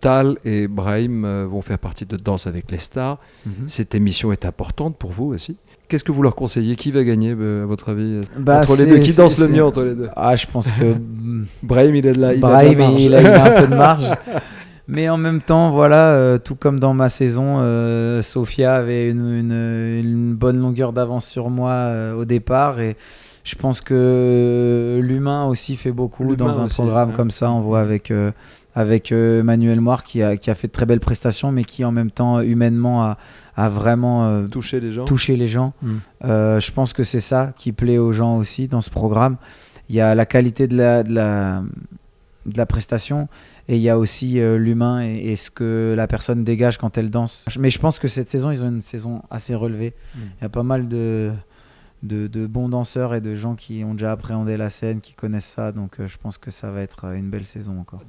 Tal et Brahim euh, vont faire partie de Danse avec les stars. Mhm. Cette émission est importante pour vous aussi. Qu'est-ce que vous leur conseillez Qui va gagner, euh, à votre avis euh, bah, Entre les deux, qui danse le mieux entre les deux Ah, je pense que Brahim, il a de la, un peu de marge. Mais en même temps, voilà, tout comme dans ma saison, Sofia avait une, bonne longueur d'avance sur moi au départ. Et je pense que l'humain aussi fait beaucoup dans un programme comme ça. On voit avec avec euh, Manuel Moire qui a, qui a, fait de très belles prestations, mais qui en même temps humainement a, a vraiment euh, touché les gens. Touché les gens. Mm. Euh, je pense que c'est ça qui plaît aux gens aussi dans ce programme. Il y a la qualité de la, de la, de la prestation et il y a aussi l'humain et, ce que la personne dégage quand elle danse. Mais je pense que cette saison, ils ont une saison assez relevée. Mm. Il y a pas mal de, de, de, bons danseurs et de gens qui ont déjà appréhendé la scène, qui connaissent ça. Donc je pense que ça va être une belle saison encore.